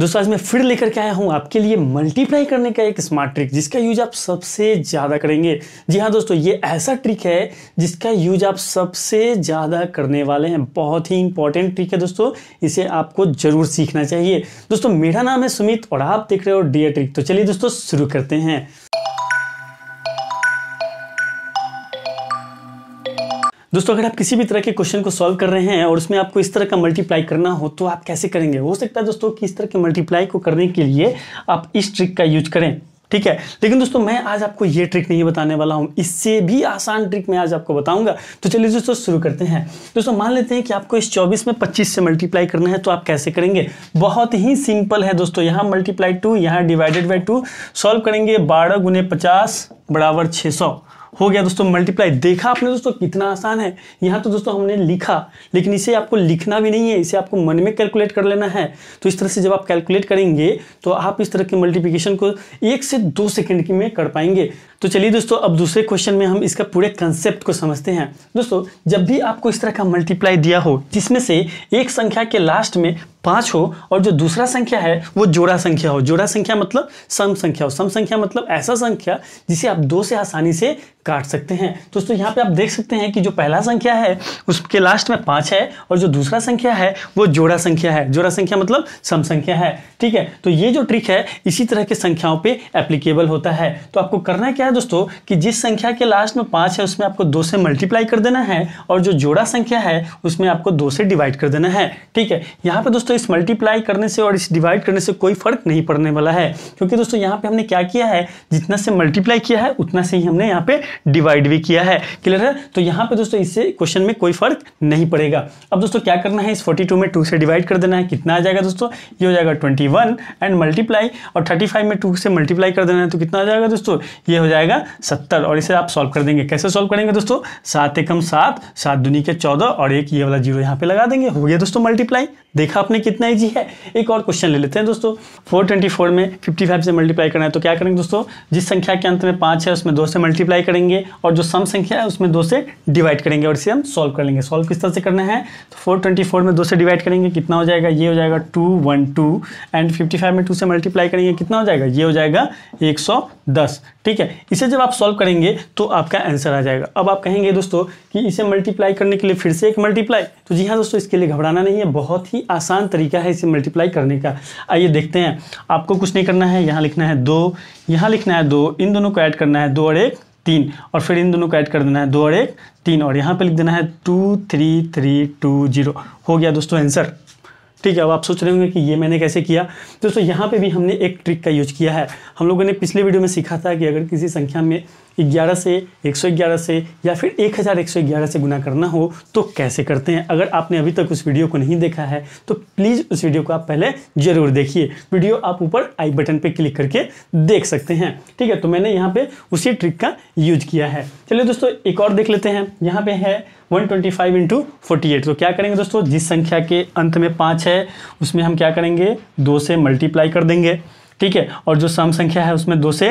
दोस्तों आज मैं फिर लेकर के आया हूँ आपके लिए मल्टीप्लाई करने का एक स्मार्ट ट्रिक जिसका यूज आप सबसे ज़्यादा करेंगे जी हाँ दोस्तों ये ऐसा ट्रिक है जिसका यूज आप सबसे ज़्यादा करने वाले हैं बहुत ही इंपॉर्टेंट ट्रिक है दोस्तों इसे आपको ज़रूर सीखना चाहिए दोस्तों मेरा नाम है सुमित और आप देख रहे हो डी ट्रिक तो चलिए दोस्तों शुरू करते हैं दोस्तों अगर आप किसी भी तरह के क्वेश्चन को सॉल्व कर रहे हैं और उसमें आपको इस तरह का मल्टीप्लाई करना हो तो आप कैसे करेंगे हो सकता है दोस्तों कि इस तरह के मल्टीप्लाई को करने के लिए आप इस ट्रिक का यूज करें ठीक है लेकिन दोस्तों मैं आज आपको ये ट्रिक नहीं बताने वाला हूँ इससे भी आसान ट्रिक मैं आज आपको बताऊंगा तो चलिए दोस्तों शुरू करते हैं दोस्तों मान लेते हैं कि आपको इस 24 में 25 से मल्टीप्लाई करना है तो आप कैसे करेंगे बहुत ही सिंपल है दोस्तों यहाँ मल्टीप्लाई टू यहाँ डिवाइडेड बाई टू सॉल्व करेंगे बारह गुने पचास बराबर छः सौ हो गया दोस्तों मल्टीप्लाई देखा आपने दोस्तों कितना आसान है यहाँ तो दोस्तों हमने लिखा लेकिन इसे आपको लिखना भी नहीं है इसे आपको मन में कैलकुलेट कर लेना है तो इस तरह से जब आप कैलकुलेट करेंगे तो आप इस तरह के मल्टीप्लिकेशन को एक से दो सेकेंड में कर पाएंगे तो चलिए दोस्तों अब दूसरे क्वेश्चन में हम इसका पूरे कंसेप्ट को समझते हैं दोस्तों जब भी आपको इस तरह का मल्टीप्लाई दिया हो जिसमें से एक संख्या के लास्ट में पाँच हो और जो दूसरा संख्या है वो जोड़ा संख्या हो जोड़ा संख्या मतलब सम संख्या हो सम संख्या मतलब ऐसा संख्या जिसे आप दो से आसानी से काट सकते हैं दोस्तों यहाँ पे आप देख सकते हैं कि जो पहला संख्या है उसके लास्ट में पाँच है और जो दूसरा संख्या है वो जोड़ा संख्या है जोड़ा संख्या मतलब सम संख्या है ठीक है तो ये जो ट्रिक है इसी तरह के संख्याओं पे एप्लीकेबल होता है तो आपको करना क्या है दोस्तों कि जिस संख्या के लास्ट में पाँच है उसमें आपको दो से मल्टीप्लाई कर देना है और जो जोड़ा संख्या है उसमें आपको दो से डिवाइड कर देना है ठीक है यहाँ पे दोस्तों दोस्तों इस मल्टीप्लाई करने से और इस डिवाइड करने से कोई फर्क नहीं पड़ने वाला है क्योंकि दोस्तों यहाँ पे हमने क्या किया है जितना से मल्टीप्लाई किया है उतना से ही हमने यहाँ पे डिवाइड भी किया है क्लियर है तो यहाँ पे दोस्तों इससे क्वेश्चन में कोई फर्क नहीं पड़ेगा अब दोस्तों क्या करना है इस फोर्टी में टू से डिवाइड कर देना है कितना आ जाएगा दोस्तों ये हो जाएगा ट्वेंटी एंड मल्टीप्लाई और थर्टी में टू से मल्टीप्लाई कर देना है तो कितना आ जाएगा दोस्तों ये हो जाएगा सत्तर और इसे आप सॉल्व कर देंगे कैसे सॉल्व करेंगे दोस्तों सात एकम सात सात दुनिया के चौदह और एक ये वाला जीरो यहाँ पे लगा देंगे हो गया दोस्तों मल्टीप्लाई देखा आपने कितना ईजी है एक और क्वेश्चन ले लेते हैं दोस्तों फोर ट्वेंटी फोर में फिफ्टी फाइव से मल्टीप्लाई करना है तो क्या करेंगे दोस्तों जिस संख्या के अंत में पाँच है उसमें दो से मल्टीप्लाई करेंगे और जो सम संख्या है उसमें दो से डिवाइड करेंगे और इसे हम सॉल्व कर लेंगे सॉल्व किस तरह से करना है तो फोर में दो से डिवाइड करेंगे कितना हो जाएगा ये हो जाएगा two one two and fifty में टू से मल्टीप्लाई करेंगे कितना हो जाएगा ये हो जाएगा एक ठीक है इसे जब आप सॉल्व करेंगे तो आपका आंसर आ जाएगा अब आप कहेंगे दोस्तों कि इसे मल्टीप्लाई करने के लिए फिर से एक मल्टीप्लाई तो जी हाँ दोस्तों इसके लिए घबराना नहीं है बहुत ही आसान तरीका है इसे मल्टीप्लाई करने का आइए देखते हैं आपको कुछ नहीं करना है यहाँ लिखना है दो यहाँ लिखना है दो इन दोनों को ऐड करना है दो और एक तीन और फिर इन दोनों को ऐड कर देना है दो और एक तीन और यहाँ पर लिख देना है two three three two zero हो गया दोस्तों आंसर ठीक है अब आप सोच रहे होंगे कि ये मैंने कैसे किया दोस्तों यहाँ पे भी हमने एक ट्रिक का यूज किया है हम लोगों ने पिछले वीडियो में सीखा था कि अगर किसी संख्या में 11 से 111 से या फिर 1111 से गुना करना हो तो कैसे करते हैं अगर आपने अभी तक उस वीडियो को नहीं देखा है तो प्लीज़ उस वीडियो को आप पहले ज़रूर देखिए वीडियो आप ऊपर आई बटन पर क्लिक करके देख सकते हैं ठीक है तो मैंने यहाँ पर उसी ट्रिक का यूज किया है चलिए दोस्तों एक और देख लेते हैं यहाँ पर है वन ट्वेंटी तो क्या करेंगे दोस्तों जिस संख्या के अंत में पाँच है है उसमें हम क्या करेंगे दो से मल्टीप्लाई कर देंगे ठीक है और जो सम संख्या है उसमें दो से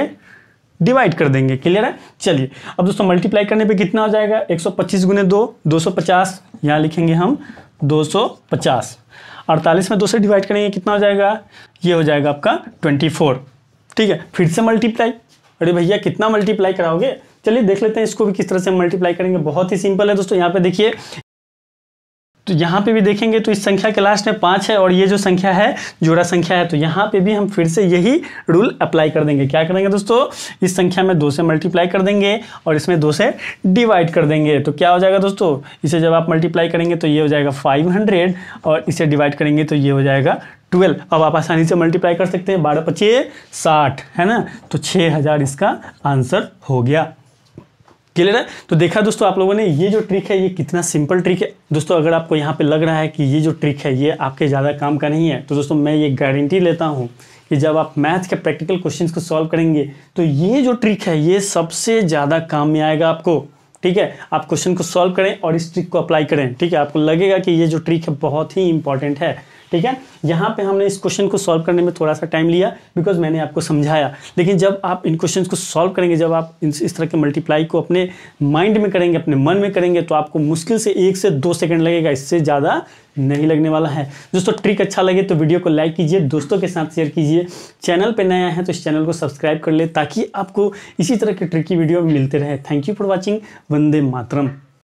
डिवाइड कर देंगे क्लियर है चलिए अब दोस्तों मल्टीप्लाई करने पे कितना हो जाएगा 125 सौ पच्चीस गुने दो दो यहाँ लिखेंगे हम 250 सौ में दो से डिवाइड करेंगे कितना हो जाएगा ये हो जाएगा आपका 24 ठीक है फिर से मल्टीप्लाई अरे भैया कितना मल्टीप्लाई कराओगे चलिए देख लेते हैं इसको भी किस तरह से मल्टीप्लाई करेंगे बहुत ही सिंपल है दोस्तों यहाँ पे देखिए तो यहाँ पे भी देखेंगे तो इस संख्या के लास्ट में पाँच है और ये जो संख्या है जोड़ा संख्या है तो यहाँ पे भी हम फिर से यही रूल अप्लाई कर देंगे क्या करेंगे दोस्तों इस संख्या में दो से मल्टीप्लाई कर देंगे और इसमें दो से डिवाइड कर देंगे तो क्या हो जाएगा दोस्तों इसे जब आप मल्टीप्लाई करेंगे तो ये हो जाएगा फाइव और इसे डिवाइड करेंगे तो ये हो जाएगा ट्वेल्व अब आप आसानी से मल्टीप्लाई कर सकते हैं बारह पच्चीस साठ है ना तो छः हज़ार इसका आंसर हो गया क्लियर है तो देखा दोस्तों आप लोगों ने ये जो ट्रिक है ये कितना सिंपल ट्रिक है दोस्तों अगर आपको यहाँ पे लग रहा है कि ये जो ट्रिक है ये आपके ज़्यादा काम का नहीं है तो दोस्तों मैं ये गारंटी लेता हूँ कि जब आप मैथ के प्रैक्टिकल क्वेश्चंस को सॉल्व करेंगे तो ये जो ट्रिक है ये सबसे ज़्यादा काम में आएगा आपको ठीक है आप क्वेश्चन को सॉल्व करें और इस ट्रिक को अप्लाई करें ठीक है आपको लगेगा कि ये जो ट्रिक है बहुत ही इंपॉर्टेंट है ठीक है यहाँ पे हमने इस क्वेश्चन को सॉल्व करने में थोड़ा सा टाइम लिया बिकॉज मैंने आपको समझाया लेकिन जब आप इन क्वेश्चन को सॉल्व करेंगे जब आप इस तरह के मल्टीप्लाई को अपने माइंड में करेंगे अपने मन में करेंगे तो आपको मुश्किल से एक से दो सेकेंड लगेगा इससे ज़्यादा नहीं लगने वाला है दोस्तों ट्रिक अच्छा लगे तो वीडियो को लाइक कीजिए दोस्तों के साथ शेयर कीजिए चैनल पर नया है तो इस चैनल को सब्सक्राइब कर ले ताकि आपको इसी तरह के ट्रिकी वीडियो मिलते रहे थैंक यू फॉर वॉचिंग वंदे मातरम